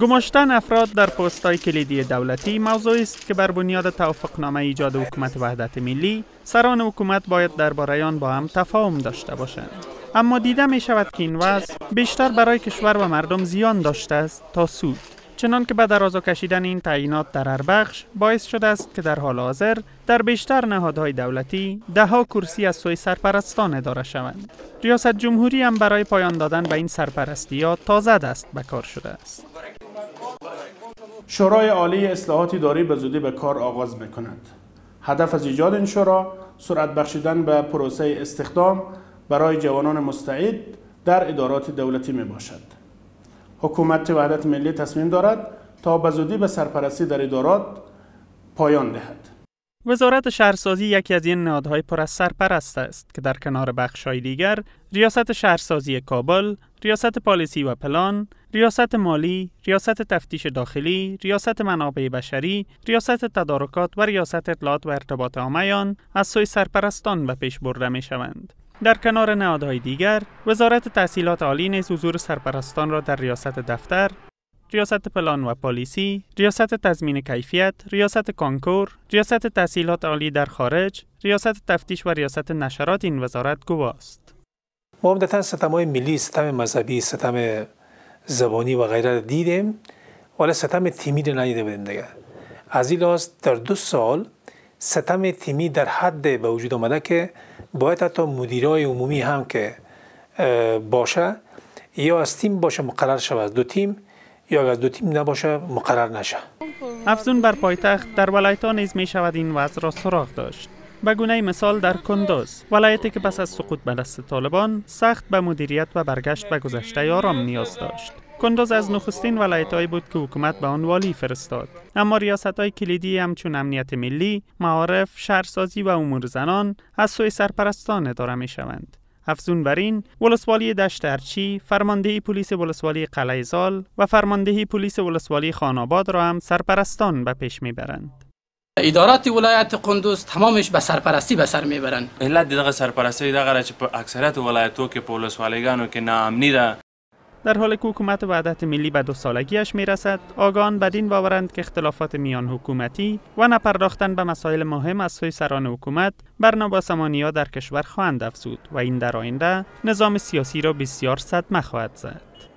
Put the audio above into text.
گماشتن افراد در های کلیدی دولتی موضوعی است که بر بنیاد توافقنامه ایجاد حکومت وحدت ملی سران حکومت باید درباره آن با هم تفاهم داشته باشند اما دیده می شود که این وضع بیشتر برای کشور و مردم زیان داشته است تا سود چنان که به درازا کشیدن این تعیینات در هر بخش باعث شده است که در حال حاضر در بیشتر نهادهای دولتی دهها کرسی از سوی سرپرستان اداره شوند ریاست جمهوری هم برای پایان دادن به این سرپرستی ها تا زد به کار شده است شورای عالی اصلاحاتی داری به زودی به کار آغاز میکند. هدف از ایجاد این شورا سرعت بخشیدن به پروسه استخدام برای جوانان مستعد در ادارات دولتی می باشد. حکومت وحدت ملی تصمیم دارد تا به زودی به سرپرستی در ادارات پایان دهد. وزارت شهرسازی یکی از این نهادهای پر از سرپرست است که در کنار بخشهای دیگر ریاست شهرسازی کابل، ریاست پالیسی و پلان، ریاست مالی، ریاست تفتیش داخلی، ریاست منابع بشری، ریاست تدارکات و ریاست اطلاعات و ارتباط آمیان از سوی سرپرستان و پیش برده می شوند. در کنار نهادهای دیگر، وزارت تحصیلات عالی نیز حضور سرپرستان را در ریاست دفتر، ریاست پلان و پالیسی، ریاست تضمین کیفیت، ریاست کانکور، ریاست تحصیلات عالی در خارج، ریاست تفتیش و ریاست نشرات این وزارت گواست. ما ستم های ملی، ستم مذهبی، ستم زبانی و غیره دیدیم ولی ستم تیمی رو ندیده بودیم دیگه از این لحاظ در دو سال ستم تیمی در حد به وجود آمده که باید حتی مدیرای عمومی هم که باشه یا از تیم باشه مقرر شود دو تیم یا از دو تیم نباشه مقرر نشه افزون بر پایتخت در ولایت ها نیز می شود این وضع را سراغ داشت به گونه مثال در کندوز ولایتی که پس از سقوط به دست طالبان سخت به مدیریت و برگشت به گذشته آرام نیاز داشت کندوز از نخستین ولایتهایی بود که حکومت به آن والی فرستاد اما ریاست های کلیدی همچون امنیت ملی معارف شهرسازی و امور زنان از سوی سرپرستان اداره می شوند افزون بر این ولسوالی ارچی فرماندهی پلیس ولسوالی قلعهزال و فرماندهی پلیس ولسوالی خانآباد را هم سرپرستان به پیش میبرند ادارات ولایت قندوز تمامش به سرپرستی به سر میبرند علت دغه سرپرستی دغه چې په اکثریت ولایتو کې پولیس والیګانو کې ناامنی ده در حال که حکومت وحدت ملی به دو سالگیش می رسد، آگان بدین باورند که اختلافات میان حکومتی و نپرداختن به مسائل مهم از سوی سران حکومت بر ها در کشور خواهند افزود و این در آینده نظام سیاسی را بسیار صدمه خواهد زد.